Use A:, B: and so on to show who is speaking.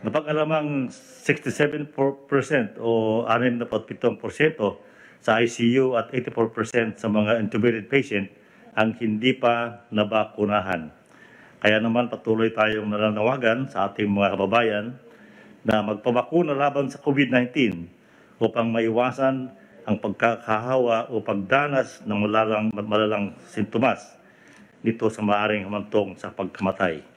A: Napag-alamang 67% o 67% sa ICU at 84% sa mga intubated patient ang hindi pa nabakunahan. Kaya naman patuloy tayong nananawagan sa ating mga kababayan na magpabakuna laban sa COVID-19 upang maiwasan ang pagkakahawa o pagdanas ng malalang, malalang sintomas nito sa maaring humantong sa pagkamatay.